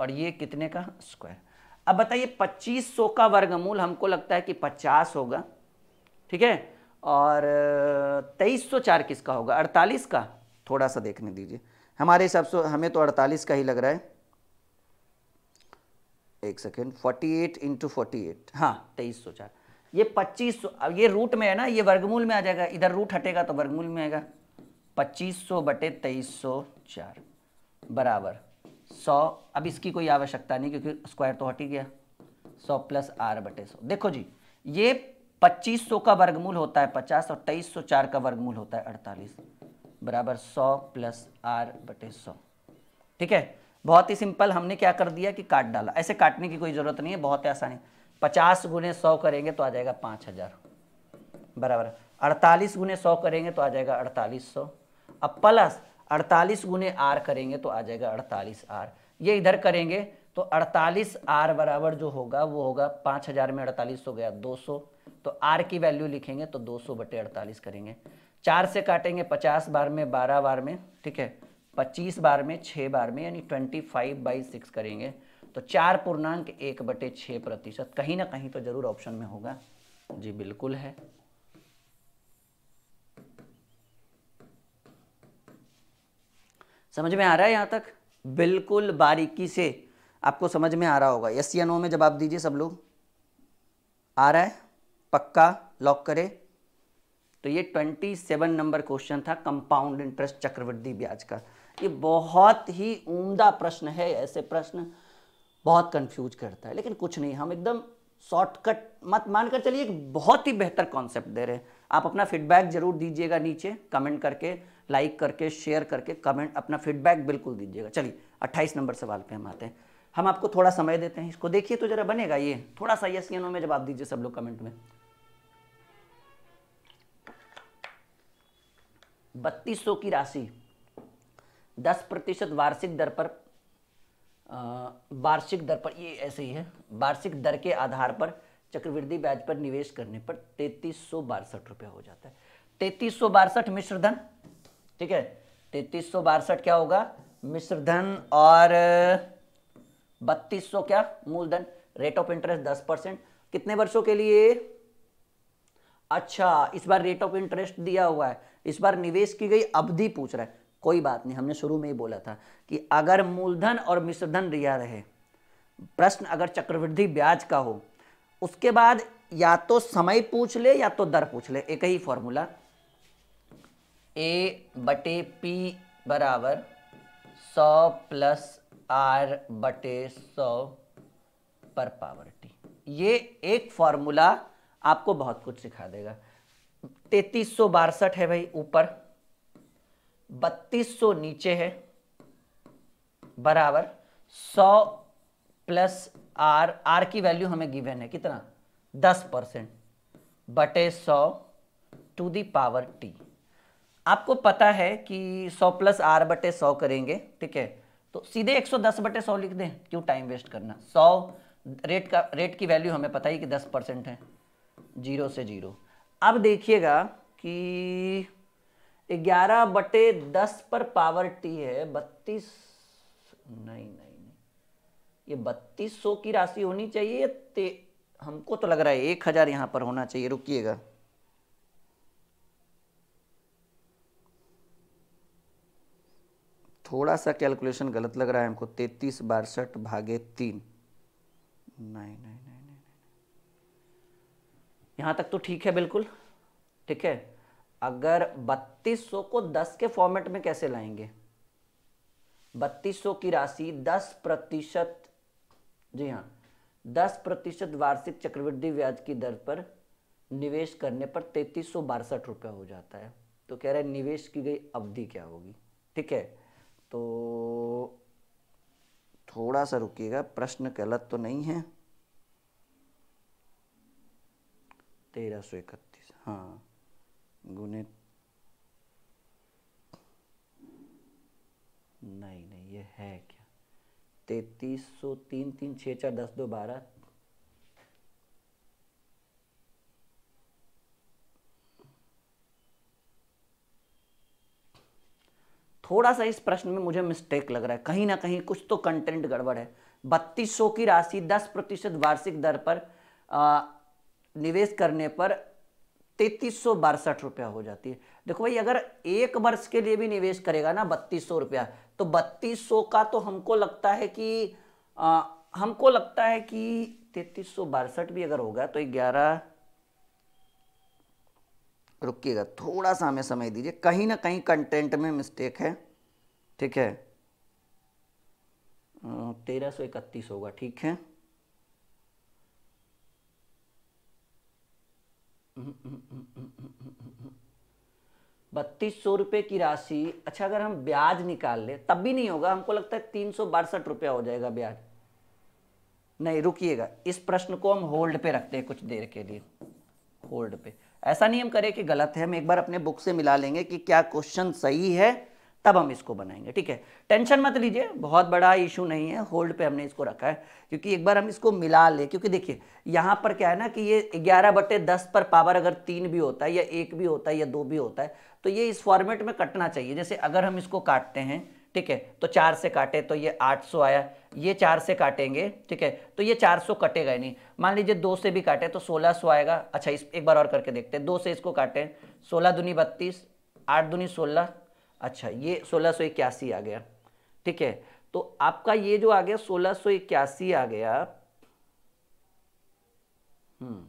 और ये कितने का स्क्वायर अब बताइए 2500 का वर्गमूल हमको लगता है कि 50 होगा ठीक है और 2304 किसका होगा 48 का थोड़ा सा देखने दीजिए हमारे हिसाब से हमें तो 48 का ही लग रहा है एक second 48 eight into forty eight हाँ तेईस सौ चार ये पच्चीस अब ये रूट में है ना ये वर्गमूल में आ जाएगा इधर रूट हटेगा तो वर्गमूल में आएगा पच्चीस सौ बटे तेईस सौ चार बराबर सौ अब इसकी कोई आवश्यकता नहीं क्योंकि स्क्वायर तो हट ही गया सौ प्लस आर बटे सौ देखो जी ये पच्चीस सौ का वर्गमूल होता है पचास और तेईस सौ चार का वर्गमूल होता है अड़तालीस बराबर सौ प्लस आर बटे सौ ठीक है बहुत ही सिंपल हमने क्या कर दिया कि काट डाला ऐसे काटने की कोई ज़रूरत नहीं है बहुत ही आसानी पचास गुने सौ करेंगे तो आ जाएगा पाँच हज़ार बराबर अड़तालीस गुने सौ करेंगे तो आ जाएगा अड़तालीस सौ अब प्लस अड़तालीस गुने आर करेंगे तो आ जाएगा अड़तालीस आर ये इधर करेंगे तो अड़तालीस आर बराबर जो होगा वो होगा पाँच हज़ार में अड़तालीस हो गया दो सौ तो आर की वैल्यू लिखेंगे तो दो सौ बटे अड़तालीस करेंगे चार से काटेंगे पचास बार में बारह बार में ठीक है पच्चीस बार में छः बार में यानी ट्वेंटी फाइव बाई सिक्स करेंगे तो चार पूर्णांक एक बटे छः प्रतिशत कहीं ना कहीं तो ज़रूर ऑप्शन में होगा जी बिल्कुल है समझ में आ रहा है यहाँ तक बिल्कुल बारीकी से आपको समझ में आ रहा होगा यस या नो में जवाब दीजिए सब लोग आ रहा है पक्का लॉक करे तो ये 27 नंबर क्वेश्चन था कंपाउंड इंटरेस्ट चक्रवृद्धि ब्याज का ये बहुत ही उम्दा प्रश्न है ऐसे प्रश्न बहुत कंफ्यूज करता है लेकिन कुछ नहीं हम एकदम शॉर्टकट मत मानकर चलिए एक बहुत ही बेहतर कॉन्सेप्ट दे रहे हैं आप अपना फीडबैक जरूर दीजिएगा नीचे कमेंट करके लाइक करके शेयर करके कमेंट अपना फीडबैक बिल्कुल दीजिएगा चलिए अट्ठाईस नंबर सवाल पे हम आते हैं हम आपको थोड़ा समय देते हैं इसको देखिए तो जरा बनेगा ये थोड़ा सा यस या नो में जवाब दीजिए सब लोग कमेंट में बत्तीस सौ की राशि दस प्रतिशत वार्षिक दर पर वार्षिक दर पर ये ऐसे ही है वार्षिक दर के आधार पर चक्रवृद्धि ब्याज पर निवेश करने पर तैतीस सौ बासठ रुपया हो जाता है तैतीस सौ बासठ मिश्रधन ठीक है तैतीस सौ बासठ क्या होगा मिश्र धन और बत्तीस सौ क्या मूलधन रेट ऑफ इंटरेस्ट दस परसेंट कितने वर्षों के लिए अच्छा इस बार रेट ऑफ इंटरेस्ट दिया हुआ है इस बार निवेश की गई अवधि पूछ रहा है कोई बात नहीं हमने शुरू में ही बोला था कि अगर मूलधन और मिश्रधन रिया रहे प्रश्न अगर चक्रवृद्धि ब्याज का हो उसके बाद या तो समय पूछ ले या तो दर पूछ ले एक ही फॉर्मूला ए बटे पी बराबर सौ प्लस आर बटे सौ पर पावर टी ये एक फॉर्मूला आपको बहुत कुछ सिखा देगा तैतीस सौ बासठ है भाई ऊपर बत्तीस सौ नीचे है बराबर सौ प्लस आर आर की वैल्यू हमें गिवन है कितना दस परसेंट बटे सौ टू दी पावर टी आपको पता है कि 100 प्लस आर बटे सौ करेंगे ठीक है तो सीधे 110 बटे सौ लिख दें क्यों टाइम वेस्ट करना 100 रेट का रेट की वैल्यू हमें पता ही कि 10 परसेंट है जीरो से जीरो अब देखिएगा कि 11 बटे दस पर पावर टी है बत्तीस नहीं नहीं नहीं ये बत्तीस सौ की राशि होनी चाहिए हमको तो लग रहा है एक हज़ार यहाँ पर होना चाहिए रुकिएगा थोड़ा सा कैलकुलेशन गलत लग रहा है हमको तैतीस बासठ भागे तीन नहीं नहीं नहीं नहीं यहाँ तक तो ठीक है बिल्कुल ठीक है अगर 3200 को 10 के फॉर्मेट में कैसे लाएंगे 3200 की राशि 10 प्रतिशत जी हाँ 10 प्रतिशत वार्षिक चक्रवृद्धि ब्याज की दर पर निवेश करने पर तैतीस सौ बासठ रुपया हो जाता है तो कह रहे है निवेश की गई अवधि क्या होगी ठीक है तो थोड़ा सा रुकिएगा प्रश्न गलत तो नहीं है तेरह सौ इकतीस हाँ गुने नहीं नहीं ये है क्या तैतीस सौ तीन तीन छः चार दस दो बारह थोड़ा सा इस प्रश्न में मुझे मिस्टेक लग रहा है कहीं ना कहीं कुछ तो कंटेंट गड़बड़ है बत्तीस सौ की राशि दस प्रतिशत वार्षिक दर पर आ, निवेश करने पर तैतीस सौ बासठ रुपया हो जाती है देखो भाई अगर एक वर्ष के लिए भी निवेश करेगा ना बत्तीस सौ रुपया तो बत्तीस सौ का तो हमको लगता है कि आ, हमको लगता है कि तैतीस सौ बासठ भी अगर होगा तो ग्यारह रुकिएगा थोड़ा सा हमें समय दीजिए कहीं ना कहीं कंटेंट में मिस्टेक है ठीक है तेरह सौ इकतीस होगा ठीक है हम्म, हम्म, हम्म, बत्तीस सौ रुपये की राशि अच्छा अगर हम ब्याज निकाल ले तब भी नहीं होगा हमको लगता है तीन सौ बासठ रुपया हो जाएगा ब्याज नहीं रुकिएगा इस प्रश्न को हम होल्ड पे रखते हैं कुछ देर के लिए होल्ड पे ऐसा नहीं हम करें कि गलत है हम एक बार अपने बुक से मिला लेंगे कि क्या क्वेश्चन सही है तब हम इसको बनाएंगे ठीक है टेंशन मत लीजिए बहुत बड़ा इशू नहीं है होल्ड पे हमने इसको रखा है क्योंकि एक बार हम इसको मिला ले क्योंकि देखिए यहाँ पर क्या है ना कि ये ग्यारह बटे दस पर पावर अगर तीन भी होता है या एक भी होता है या दो भी होता है तो ये इस फॉर्मेट में कटना चाहिए जैसे अगर हम इसको काटते हैं ठीक है तो चार से काटे तो ये आठ सौ आया ये चार से काटेंगे ठीक है तो ये चार सौ कटेगा ही नहीं मान लीजिए दो से भी काटे तो सोलह सौ आएगा अच्छा इस एक बार और करके देखते हैं दो से इसको काटे सोलह दूनी बत्तीस आठ दूनी सोलह अच्छा ये सोलह सौ इक्यासी आ गया ठीक है तो आपका ये जो आ गया सोलह सौ इक्यासी आ गया हम्म।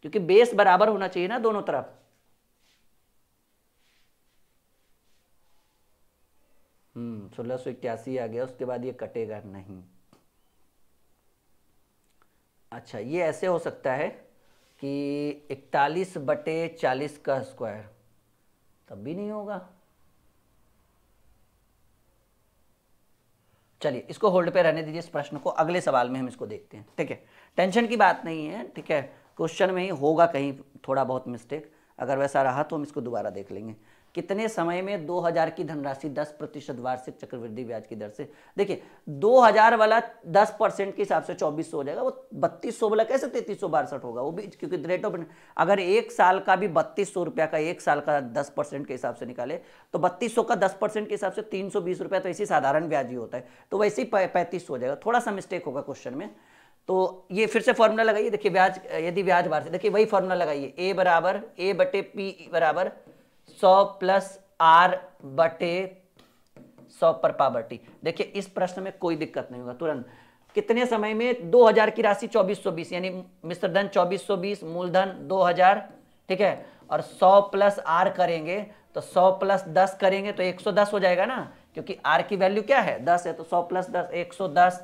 क्योंकि बेस बराबर होना चाहिए ना दोनों तरफ हम्म, सोलह सौ इक्यासी आ गया उसके बाद ये कटेगा नहीं अच्छा ये ऐसे हो सकता है कि इकतालीस बटे चालीस का स्क्वायर तब भी नहीं होगा चलिए इसको होल्ड पे रहने दीजिए इस प्रश्न को अगले सवाल में हम इसको देखते हैं ठीक है टेंशन की बात नहीं है ठीक है क्वेश्चन में ही होगा कहीं थोड़ा बहुत मिस्टेक अगर वैसा रहा तो हम इसको दोबारा देख लेंगे कितने समय में 2000 की धनराशि 10 प्रतिशत वार्षिक चक्रवृद्धि ब्याज की दर से देखिए 2000 वाला 10 परसेंट के हिसाब से 2400 हो जाएगा वो 3200 वाला कैसे 3300 बासठ होगा वो भी क्योंकि रेट ऑफ अगर एक साल का भी बत्तीस रुपया का एक साल का 10 परसेंट के हिसाब से निकाले तो बत्तीस का 10 परसेंट के हिसाब से तीन रुपया तो ऐसे साधारण ब्याज ही होता है तो वैसे ही पैंतीस हो जाएगा थोड़ा सा मिस्टेक होगा क्वेश्चन में तो ये फिर से फॉर्मूला लगाइए देखिए ब्याज यदि ब्याज वार्षिक देखिए वही फॉर्मूला लगाइए ए बराबर ए बटे पी बराबर सौ प्लस आर बटे सौ पर पावर्टी देखिए इस प्रश्न में कोई दिक्कत नहीं होगा तुरंत कितने समय में 2000 की राशि 2420 यानी मिश्रधन बीस मूलधन 2000 ठीक है और 100 प्लस आर करेंगे तो 100 प्लस 10 करेंगे तो 110 हो जाएगा ना क्योंकि आर की वैल्यू क्या है 10 है तो 100 प्लस 10 110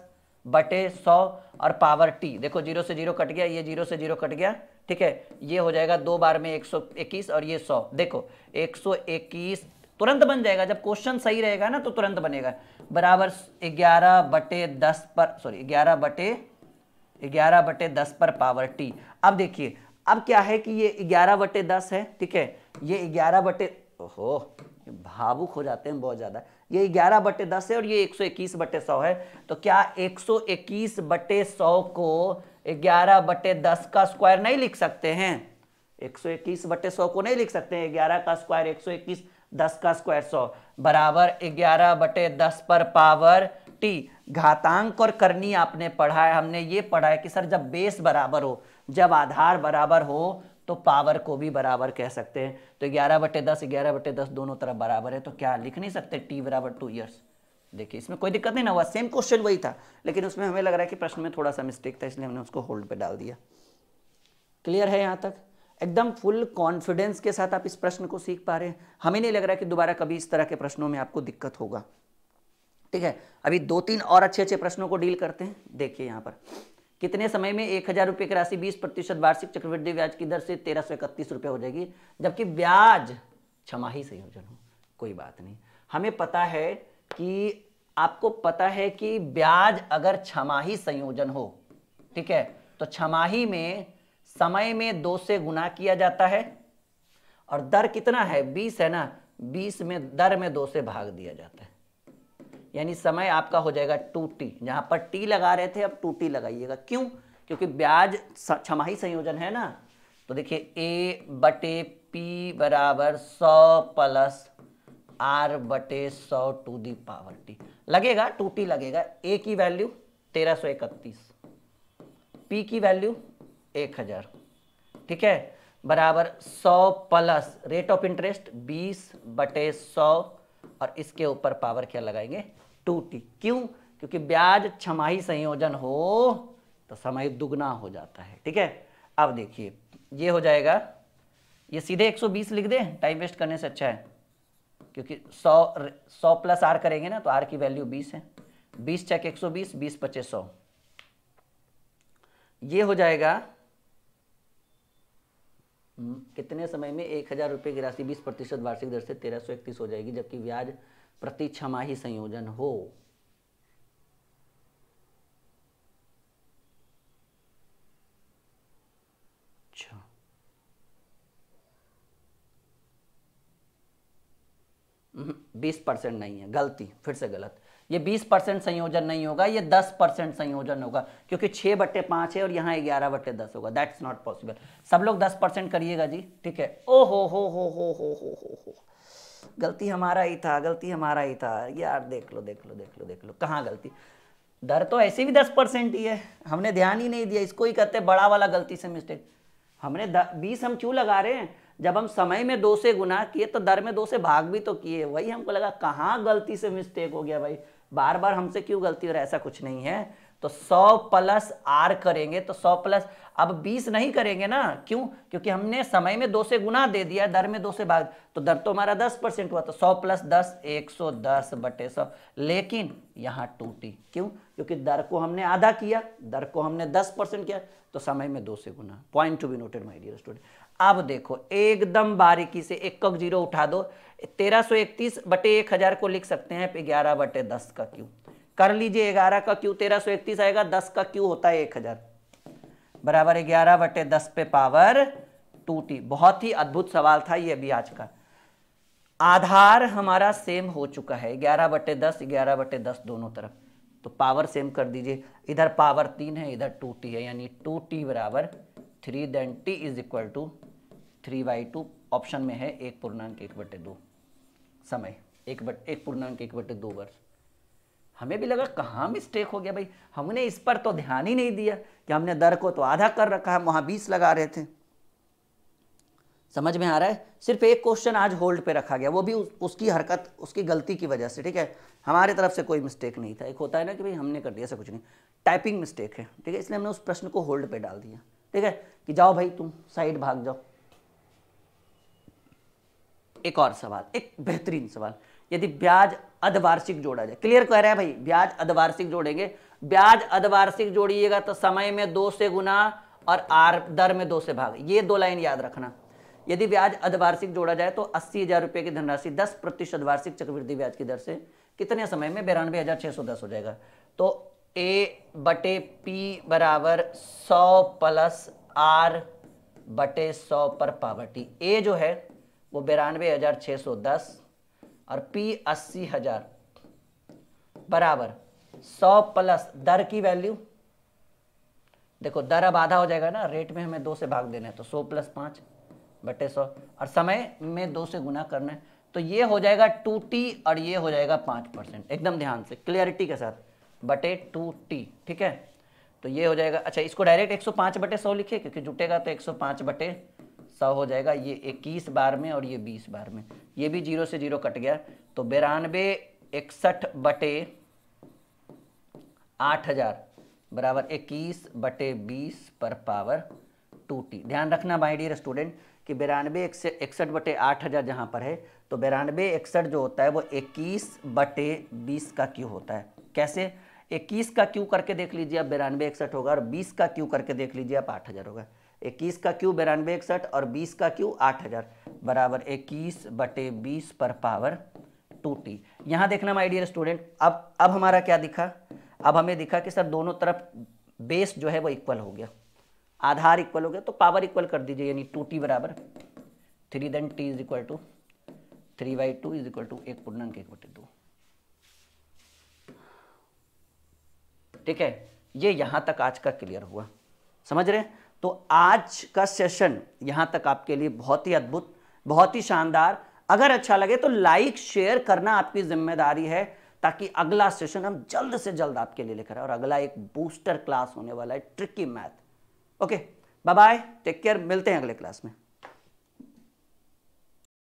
बटे सौ और पावर टी देखो जीरो से जीरो कट गया ये जीरो से जीरो कट गया ठीक है ये हो जाएगा दो बार में एक सौ इक्कीस और ये सौ देखो एक सौ इक्कीस तुरंत बन जाएगा जब क्वेश्चन सही रहेगा ना तो तुरंत बनेगा बराबर ग्यारह बटे दस पर सॉरी ग्यारह बटे ग्यारह बटे दस पर पावर टी अब देखिए अब क्या है कि ये ग्यारह बटे दस है ठीक है ये ग्यारह बटे ओहो भावुक हो जाते हैं बहुत ज़्यादा ये ग्यारह बटे दस है और ये एक सौ इक्कीस बट्टे सौ है तो क्या एक सौ इक्कीस बट्टे सौ को ग्यारह बटे दस का स्क्वायर नहीं लिख सकते हैं एक सौ इक्कीस बट्टे सौ को नहीं लिख सकते हैं ग्यारह का स्क्वायर एक सौ इक्कीस दस का स्क्वायर सौ बराबर ग्यारह बटे दस पर पावर टी घातांक और करनी आपने पढ़ा है हमने ये पढ़ा है कि सर जब बेस बराबर हो जब आधार बराबर हो तो पावर को भी बराबर कह सकते हैं तो ग्यारह बटे दस ग्यारह बटे दस दोनों तरफ बराबर है तो क्या लिख नहीं सकते टी बराबर टू ईयर्स देखिए इसमें कोई दिक्कत नहीं ना हुआ सेम क्वेश्चन वही था लेकिन उसमें हमें लग रहा है कि प्रश्न में थोड़ा सा मिस्टेक था इसलिए हमने उसको होल्ड पर डाल दिया क्लियर है यहाँ तक एकदम फुल कॉन्फिडेंस के साथ आप इस प्रश्न को सीख पा रहे हैं हमें नहीं लग रहा है कि दोबारा कभी इस तरह के प्रश्नों में आपको दिक्कत होगा ठीक है अभी दो तीन और अच्छे अच्छे प्रश्नों को डील करते हैं देखिए यहाँ पर कितने समय में एक हजार रुपये की राशि बीस प्रतिशत वार्षिक चक्रवृद्धि ब्याज की दर से तेरह सौ इकतीस रुपये हो जाएगी जबकि ब्याज छमाही संयोजन हो कोई बात नहीं हमें पता है कि आपको पता है कि ब्याज अगर छमाही संयोजन हो ठीक है तो छमाही में समय में दो से गुना किया जाता है और दर कितना है बीस है ना बीस में दर में दो से भाग दिया जाता है यानी समय आपका हो जाएगा टू टी जहाँ पर टी लगा रहे थे अब टू टी लगाइएगा क्यों क्योंकि ब्याज छमाही संयोजन है ना तो देखिए ए बटे पी बराबर सौ प्लस आर बटे सौ टू दी पावर टी लगेगा टू टी लगेगा ए की वैल्यू तेरह सौ इकतीस पी की वैल्यू एक हजार ठीक है बराबर सौ प्लस रेट ऑफ इंटरेस्ट बीस बटे सौ और इसके ऊपर पावर क्या लगाएंगे टू टी क्यों क्योंकि ब्याज छमाही संयोजन हो तो समय दुगना हो जाता है ठीक है अब देखिए ये हो जाएगा ये सीधे 120 लिख दे टाइम वेस्ट करने से अच्छा है क्योंकि 100 100 प्लस आर करेंगे ना तो आर की वैल्यू 20 है 20 चेक 120 20 पच्चे सौ ये हो जाएगा हम्म, कितने समय में एक हज़ार रुपये की राशि बीस प्रतिशत वार्षिक दर से तेरह सौ इकतीस हो जाएगी जबकि ब्याज प्रति ही संयोजन हो हम्म, बीस परसेंट नहीं है गलती फिर से गलत ये बीस परसेंट संयोजन नहीं होगा ये दस परसेंट संयोजन होगा क्योंकि छह बट्टे पांच है और यहां ग्यारह बट्टे दस होगा दैट्स नॉट पॉसिबल सब लोग दस परसेंट करिएगा जी ठीक है ओ हो हो हो हो हो हो हो हो गलती हमारा ही था गलती हमारा ही था यार देख लो देख लो देख लो देख लो कहाँ गलती दर तो ऐसे भी दस परसेंट ही है हमने ध्यान ही नहीं दिया इसको ही कहते बड़ा वाला गलती से मिस्टेक हमने बीस हम क्यों लगा रहे हैं जब हम समय में दो से गुना किए तो दर में दो से भाग भी तो किए वही हमको लगा कहाँ गलती से मिस्टेक हो गया भाई बार बार हमसे क्यों गलती हो रहा ऐसा कुछ नहीं है तो 100 प्लस आर करेंगे तो 100 प्लस अब 20 नहीं करेंगे ना क्यों क्योंकि हमने समय में दो से गुना दे दिया दर में दो से भाग तो दर तो हमारा 10 परसेंट हुआ तो 100 प्लस 10 110 बटे सौ लेकिन यहां टूटी क्यों क्योंकि दर को हमने आधा किया दर को हमने 10 परसेंट किया तो समय में दो से गुना point to be noted my dear student अब देखो एकदम बारीकी से एक जीरो उठा दो तेरह सौ इकतीस बटे एक हजार को लिख सकते हैं ग्यारह बटे दस का क्यों कर लीजिए ग्यारह का क्यू तेरह सौ इकतीस आएगा दस का क्यू होता है एक हजार बराबर ग्यारह बटे दस पे पावर टू टी बहुत ही अद्भुत सवाल था ये अभी आज का आधार हमारा सेम हो चुका है ग्यारह बटे दस ग्यारह बटे दस दोनों तरफ तो पावर सेम कर दीजिए इधर पावर तीन है इधर टू टी है यानी टू टी बराबर three then T is equal to three by two option में है एक पूर्णांक एक बटे दो समय एक बट एक पूर्णांक एक बटे दो वर्ष हमें भी लगा कहाँ मिस्टेक हो गया भाई हमने इस पर तो ध्यान ही नहीं दिया कि हमने दर को तो आधा कर रखा है वहाँ बीस लगा रहे थे समझ में आ रहा है सिर्फ एक क्वेश्चन आज होल्ड पे रखा गया वो भी उस, उसकी हरकत उसकी गलती की वजह से ठीक है हमारे तरफ से कोई मिस्टेक नहीं था एक होता है ना कि भाई हमने कर दिया ऐसा कुछ नहीं टाइपिंग मिस्टेक है ठीक है इसलिए हमने उस प्रश्न को होल्ड पे डाल दिया ठीक है कि जाओ भाई तुम साइड भाग जाओ एक और सवाल एक बेहतरीन सवाल यदि ब्याज अधवार्षिक जोड़ा जाए क्लियर कह रहे हैं भाई ब्याज अधवार्षिक जोड़ेंगे ब्याज अधवार्षिक जोड़िएगा तो समय में दो से गुना और आर दर में दो से भाग ये दो लाइन याद रखना यदि ब्याज अधवार्षिक जोड़ा जाए तो अस्सी हजार रुपये की धनराशि दस प्रतिशत वार्षिक चक्रवृद्धि ब्याज की दर से कितने समय में बिरानवे हजार छः सौ दस हो जाएगा तो ए बटे पी बराबर सौ प्लस आर बटे सौ पर पावर्टी ए जो है वो बिरानवे हजार छः सौ दस और पी अस्सी हजार बराबर सौ प्लस दर की वैल्यू देखो दर अब आधा हो जाएगा ना रेट में हमें दो से भाग देना है तो सौ प्लस पांच बटे सौ और समय में दो से गुना करना है तो ये हो जाएगा टू टी और ये हो जाएगा पांच परसेंट एकदम ध्यान से क्लियरिटी के साथ बटे टू टी ठीक है तो ये हो जाएगा अच्छा इसको डायरेक्ट 105 बटे सौ लिखे क्योंकि जुटेगा तो 105 बटे सौ हो जाएगा ये इक्कीस बार में और ये बीस बार में ये भी जीरो से जीरो कट गया तो बिरानवे इकसठ बटे आठ हज़ार बराबर इक्कीस बटे बीस पर पावर टू टी ध्यान रखना माई डियर स्टूडेंट कि बिरानवे इकसठ बटे आठ हज़ार जहाँ पर है तो बेरानबे इकसठ जो होता है वो इक्कीस बटे बीस का क्यू होता है कैसे इक्कीस का क्यू करके देख लीजिए आप बिरानवे इकसठ होगा और बीस का क्यू करके देख लीजिए आप आठ हज़ार होगा इक्कीस का क्यू बिरानवे इकसठ और बीस का क्यू आठ हज़ार बराबर इक्कीस बटे बीस पर पावर टू टी यहाँ देखना माई डियर स्टूडेंट अब अब हमारा क्या दिखा अब हमें दिखा कि सर दोनों तरफ बेस जो है वो इक्वल हो गया आधार इक्वल हो गया तो पावर इक्वल कर दीजिए यानी टू टी बराबर three then T is equal to three by two is equal to एक पूर्णांक एक बटे दो ठीक है ये यहां तक आज का क्लियर हुआ समझ रहे हैं तो आज का सेशन यहां तक आपके लिए बहुत ही अद्भुत बहुत ही शानदार अगर अच्छा लगे तो लाइक शेयर करना आपकी जिम्मेदारी है ताकि अगला सेशन हम जल्द से जल्द आपके लिए लेकर आए और अगला एक बूस्टर क्लास होने वाला है tricky math okay bye bye take care मिलते हैं अगले क्लास में